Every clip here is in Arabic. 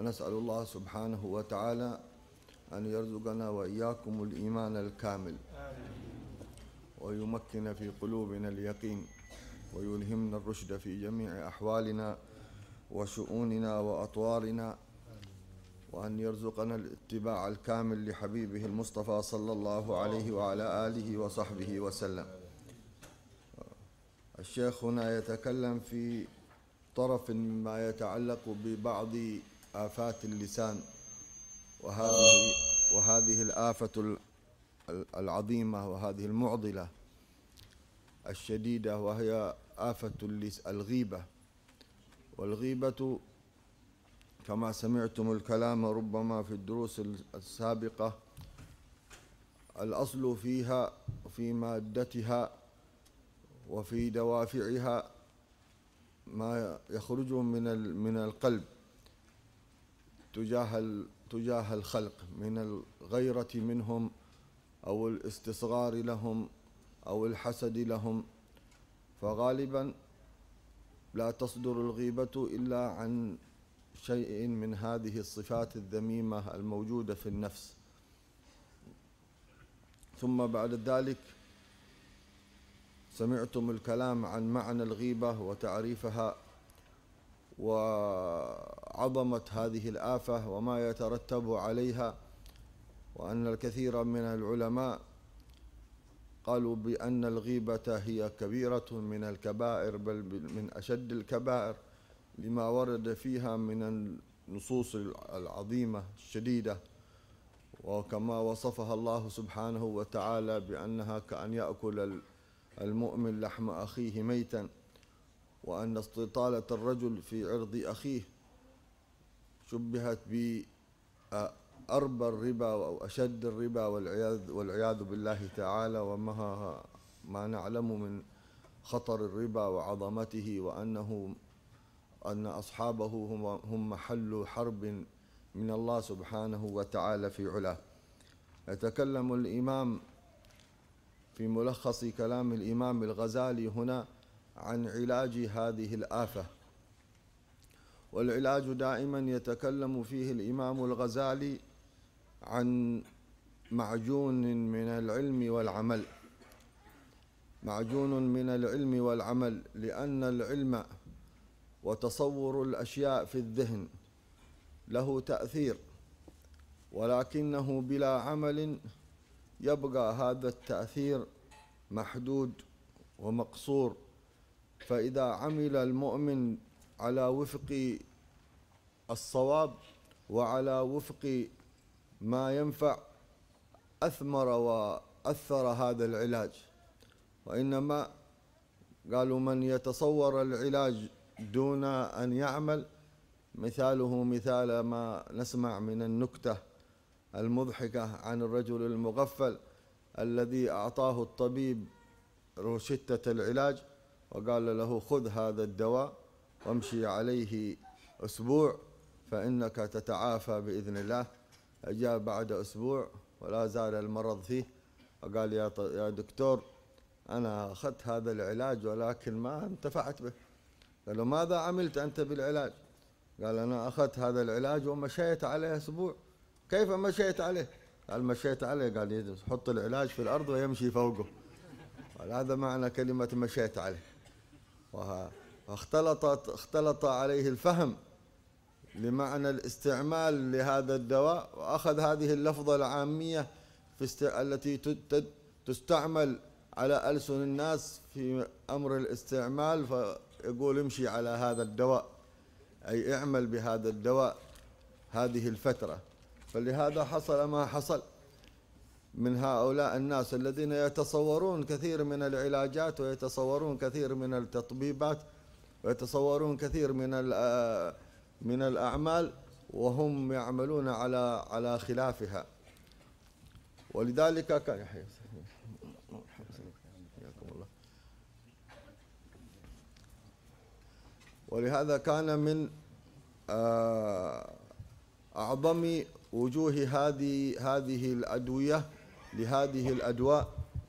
ونسأل الله سبحانه وتعالى أن يرزقنا وإياكم الإيمان الكامل ويمكن في قلوبنا اليقين ويلهمنا الرشد في جميع أحوالنا وشؤوننا وأطوارنا وأن يرزقنا الاتباع الكامل لحبيبه المصطفى صلى الله عليه وعلى آله وصحبه وسلم الشيخ هنا يتكلم في طرف مما يتعلق ببعض آفات اللسان وهذه وهذه الآفة العظيمة وهذه المعضلة الشديدة وهي آفة الغيبة والغيبة كما سمعتم الكلام ربما في الدروس السابقة الأصل فيها في مادتها وفي دوافعها ما يخرج من من القلب تجاه تجاه الخلق من الغيرة منهم أو الاستصغار لهم أو الحسد لهم فغالبا لا تصدر الغيبة إلا عن شيء من هذه الصفات الذميمة الموجودة في النفس ثم بعد ذلك سمعتم الكلام عن معنى الغيبة وتعريفها وعظمة هذه الآفة وما يترتب عليها وأن الكثير من العلماء قالوا بأن الغيبة هي كبيرة من الكبائر بل من أشد الكبائر لما ورد فيها من النصوص العظيمة الشديدة وكما وصفها الله سبحانه وتعالى بأنها كأن يأكل المؤمن لحم أخيه ميتاً وأن استطالة الرجل في عرض أخيه شبهت بأربى الربا أو أشد الربا والعياذ, والعياذ بالله تعالى وما ما نعلم من خطر الربا وعظمته وأنه أن أصحابه هم, هم محل حرب من الله سبحانه وتعالى في علاه يتكلم الإمام في ملخص كلام الإمام الغزالي هنا عن علاج هذه الآفة والعلاج دائما يتكلم فيه الإمام الغزالي عن معجون من العلم والعمل معجون من العلم والعمل لأن العلم وتصور الأشياء في الذهن له تأثير ولكنه بلا عمل يبقى هذا التأثير محدود ومقصور فإذا عمل المؤمن على وفق الصواب وعلى وفق ما ينفع أثمر وأثر هذا العلاج وإنما قالوا من يتصور العلاج دون أن يعمل مثاله مثال ما نسمع من النكتة المضحكة عن الرجل المغفل الذي أعطاه الطبيب روشتة العلاج وقال له خذ هذا الدواء وامشي عليه أسبوع فإنك تتعافى بإذن الله جاء بعد أسبوع ولا زال المرض فيه وقال يا, يا دكتور أنا أخذت هذا العلاج ولكن ما انتفعت به قال له ماذا عملت أنت بالعلاج قال أنا أخذت هذا العلاج ومشيت عليه أسبوع كيف مشيت عليه قال مشيت عليه قال يحط العلاج في الأرض ويمشي فوقه قال هذا معنى كلمة مشيت عليه واختلطت اختلط عليه الفهم لمعنى الاستعمال لهذا الدواء وأخذ هذه اللفظة العامية في است... التي تستعمل على ألسن الناس في أمر الاستعمال فيقول امشي على هذا الدواء أي اعمل بهذا الدواء هذه الفترة فلهذا حصل ما حصل من هؤلاء الناس الذين يتصورون كثير من العلاجات ويتصورون كثير من التطبيبات ويتصورون كثير من آه، من الأعمال وهم يعملون على على خلافها ولذلك كان ولهذا كان من آه، أعظم وجوه هذه هذه الأدوية لهذه الأدواء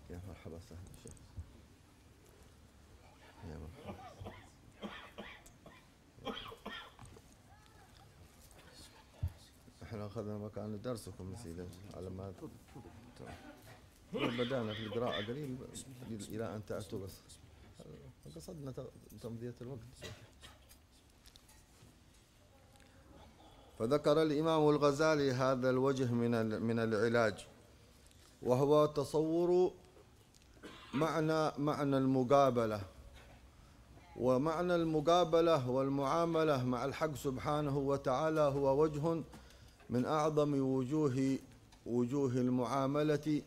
يا مرحبا سهلا شيخ يا مرحبا احنا اخذنا مكان درسكم سيدي على ما بدأنا في القراءة قليل إلى أن تأتوا بس قصدنا تمضية الوقت فذكر الإمام الغزالي هذا الوجه من من العلاج وهو تصور معنى معنى المقابله ومعنى المقابله والمعامله مع الحق سبحانه وتعالى هو وجه من اعظم وجوه وجوه المعامله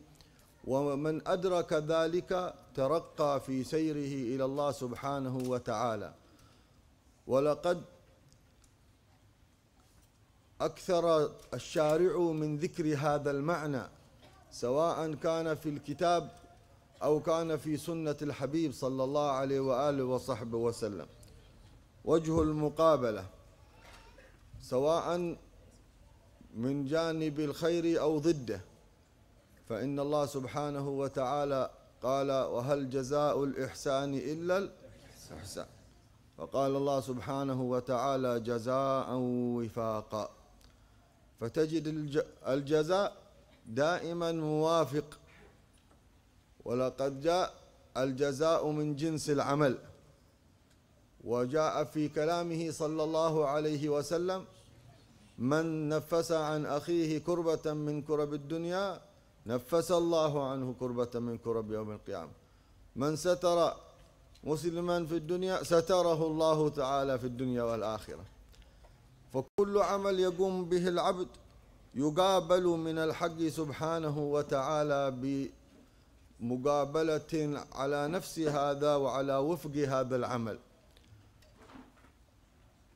ومن ادرك ذلك ترقى في سيره الى الله سبحانه وتعالى ولقد اكثر الشارع من ذكر هذا المعنى سواء كان في الكتاب أو كان في سنة الحبيب صلى الله عليه وآله وصحبه وسلم وجه المقابلة سواء من جانب الخير أو ضده فإن الله سبحانه وتعالى قال وهل جزاء الإحسان إلا الإحسان فقال الله سبحانه وتعالى جزاء وفاقا فتجد الجزاء دائما موافق ولقد جاء الجزاء من جنس العمل وجاء في كلامه صلى الله عليه وسلم من نفس عن أخيه كربة من كرب الدنيا نفس الله عنه كربة من كرب يوم القيامة من ستر مسلما في الدنيا ستره الله تعالى في الدنيا والآخرة فكل عمل يقوم به العبد يقابل من الحق سبحانه وتعالى بمقابلة على نفس هذا وعلى وفق هذا العمل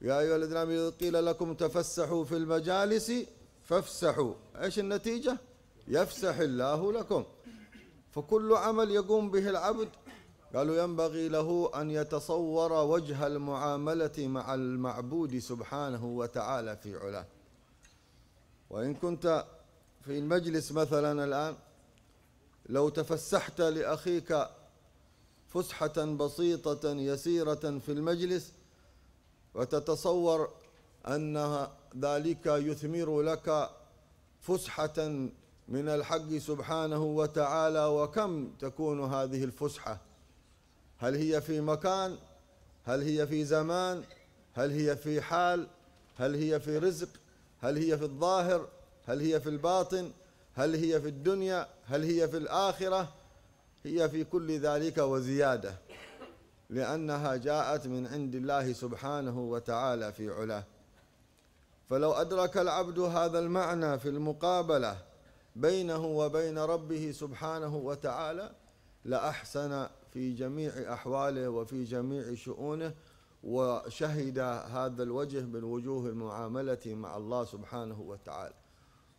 يا أيها الذين آمنوا قيل لكم تفسحوا في المجالس فافسحوا إيش النتيجة يفسح الله لكم فكل عمل يقوم به العبد قالوا ينبغي له أن يتصور وجه المعاملة مع المعبود سبحانه وتعالى في علاه وإن كنت في المجلس مثلا الآن لو تفسحت لأخيك فسحة بسيطة يسيرة في المجلس وتتصور أن ذلك يثمر لك فسحة من الحق سبحانه وتعالى وكم تكون هذه الفسحة هل هي في مكان هل هي في زمان هل هي في حال هل هي في رزق هل هي في الظاهر هل هي في الباطن هل هي في الدنيا هل هي في الآخرة هي في كل ذلك وزيادة لأنها جاءت من عند الله سبحانه وتعالى في علاه فلو أدرك العبد هذا المعنى في المقابلة بينه وبين ربه سبحانه وتعالى لأحسن في جميع أحواله وفي جميع شؤونه وشهد هذا الوجه من وجوه المعاملة مع الله سبحانه وتعالى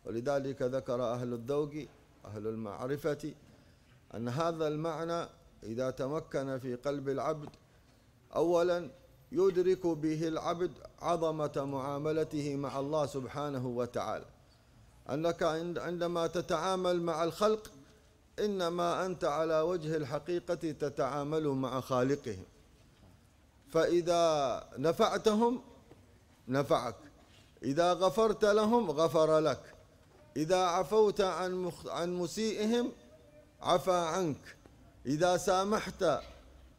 ولذلك ذكر أهل الذوق أهل المعرفة أن هذا المعنى إذا تمكن في قلب العبد أولا يدرك به العبد عظمة معاملته مع الله سبحانه وتعالى أنك عندما تتعامل مع الخلق إنما أنت على وجه الحقيقة تتعامل مع خالقهم فإذا نفعتهم نفعك إذا غفرت لهم غفر لك إذا عفوت عن مخ... عن مسيئهم عفى عنك إذا سامحت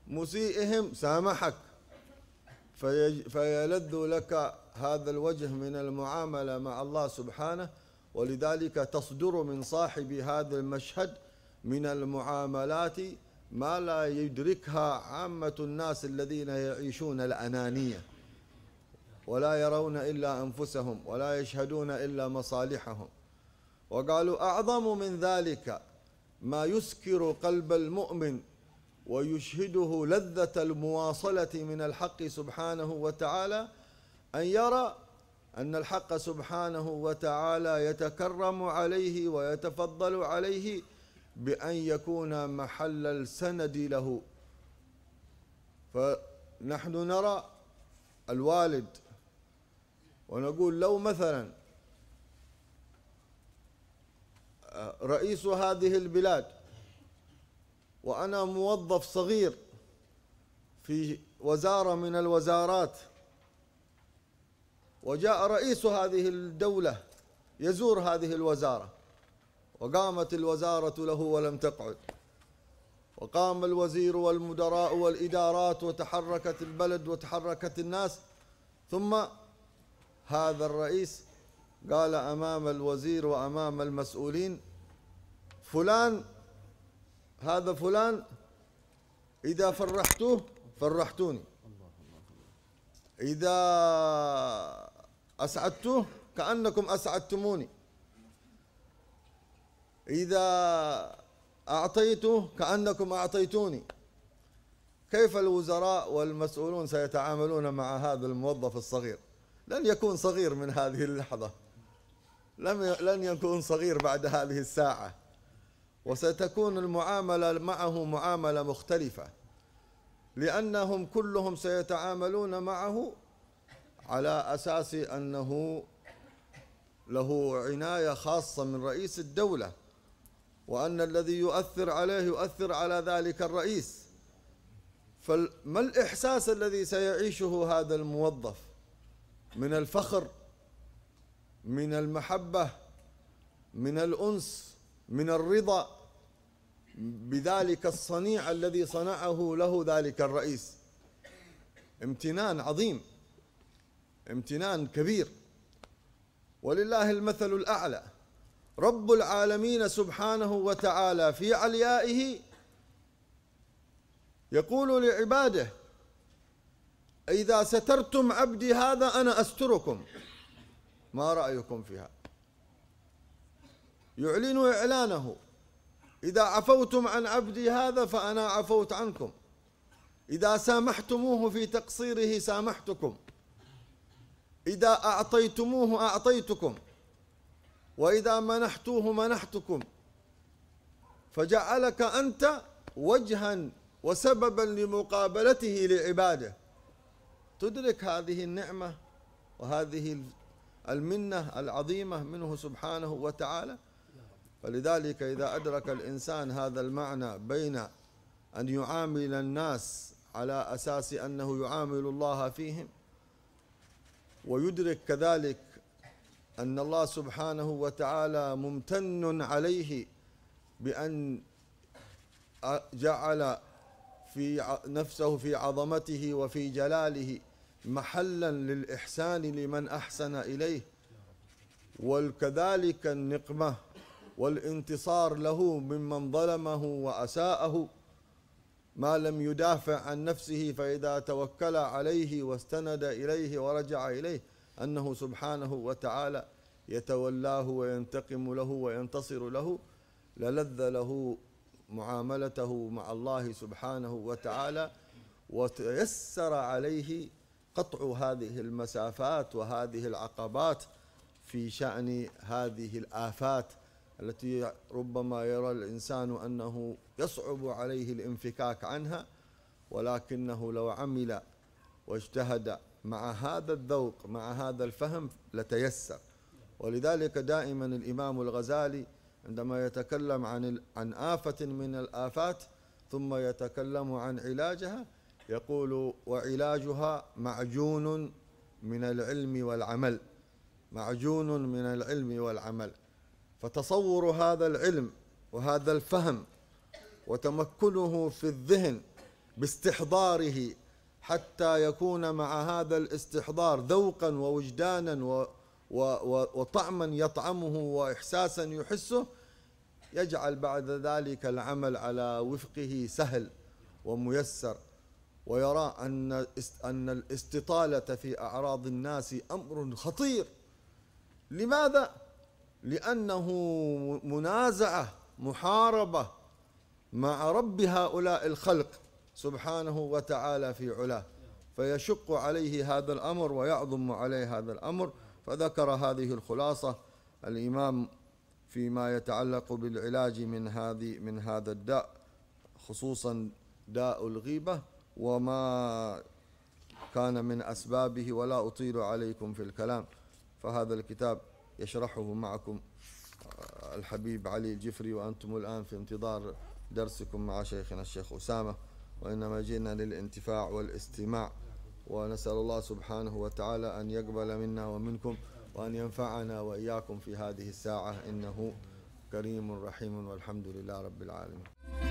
مسيئهم سامحك فيج... فيلذ لك هذا الوجه من المعاملة مع الله سبحانه ولذلك تصدر من صاحب هذا المشهد من المعاملات ما لا يدركها عامة الناس الذين يعيشون الأنانية ولا يرون إلا أنفسهم ولا يشهدون إلا مصالحهم وقالوا أعظم من ذلك ما يسكر قلب المؤمن ويشهده لذة المواصلة من الحق سبحانه وتعالى أن يرى أن الحق سبحانه وتعالى يتكرم عليه ويتفضل عليه بأن يكون محل السند له فنحن نرى الوالد ونقول لو مثلا آه، رئيس هذه البلاد وأنا موظف صغير في وزارة من الوزارات وجاء رئيس هذه الدولة يزور هذه الوزارة وقامت الوزارة له ولم تقعد وقام الوزير والمدراء والإدارات وتحركت البلد وتحركت الناس ثم هذا الرئيس قال أمام الوزير وأمام المسؤولين فلان هذا فلان إذا فرحتوه فرحتوني إذا أسعدتوه كأنكم أسعدتموني إذا أعطيته كأنكم أعطيتوني كيف الوزراء والمسؤولون سيتعاملون مع هذا الموظف الصغير لن يكون صغير من هذه اللحظة لم لن يكون صغير بعد هذه الساعة وستكون المعاملة معه معاملة مختلفة لأنهم كلهم سيتعاملون معه على أساس أنه له عناية خاصة من رئيس الدولة وأن الذي يؤثر عليه يؤثر على ذلك الرئيس فما الإحساس الذي سيعيشه هذا الموظف من الفخر من المحبة من الأنس من الرضا بذلك الصنيع الذي صنعه له ذلك الرئيس امتنان عظيم امتنان كبير ولله المثل الأعلى رب العالمين سبحانه وتعالى في عليائه يقول لعباده إذا سترتم عبدي هذا أنا أستركم ما رأيكم فيها يعلن إعلانه إذا عفوتم عن عبدي هذا فأنا عفوت عنكم إذا سامحتموه في تقصيره سامحتكم إذا أعطيتموه أعطيتكم وإذا منحتوه منحتكم فجعلك أنت وجها وسببا لمقابلته لعباده تدرك هذه النعمة وهذه المنة العظيمة منه سبحانه وتعالى فلذلك إذا أدرك الإنسان هذا المعنى بين أن يعامل الناس على أساس أنه يعامل الله فيهم ويدرك كذلك أن الله سبحانه وتعالى ممتن عليه بأن جعل في نفسه في عظمته وفي جلاله محلا للإحسان لمن أحسن إليه وكذلك النقمة والانتصار له ممن ظلمه وأساءه ما لم يدافع عن نفسه فإذا توكل عليه واستند إليه ورجع إليه أنه سبحانه وتعالى يتولاه وينتقم له وينتصر له للذ له معاملته مع الله سبحانه وتعالى وتيسر عليه قطع هذه المسافات وهذه العقبات في شأن هذه الآفات التي ربما يرى الإنسان أنه يصعب عليه الانفكاك عنها ولكنه لو عمل واجتهد مع هذا الذوق مع هذا الفهم لتيسر ولذلك دائما الإمام الغزالي عندما يتكلم عن عن آفة من الآفات ثم يتكلم عن علاجها يقول وعلاجها معجون من العلم والعمل معجون من العلم والعمل فتصور هذا العلم وهذا الفهم وتمكنه في الذهن باستحضاره حتى يكون مع هذا الاستحضار ذوقا ووجدانا وطعما يطعمه واحساسا يحسه يجعل بعد ذلك العمل على وفقه سهل وميسر ويرى ان ان الاستطاله في اعراض الناس امر خطير لماذا لانه منازعه محاربه مع رب هؤلاء الخلق سبحانه وتعالى في علاه فيشق عليه هذا الأمر ويعظم عليه هذا الأمر فذكر هذه الخلاصة الإمام فيما يتعلق بالعلاج من هذه من هذا الداء خصوصا داء الغيبة وما كان من أسبابه ولا أطيل عليكم في الكلام فهذا الكتاب يشرحه معكم الحبيب علي الجفري وأنتم الآن في انتظار درسكم مع شيخنا الشيخ أسامة وإنما جئنا للانتفاع والاستماع ونسأل الله سبحانه وتعالى أن يقبل منا ومنكم وأن ينفعنا وإياكم في هذه الساعة إنه كريم رحيم والحمد لله رب العالمين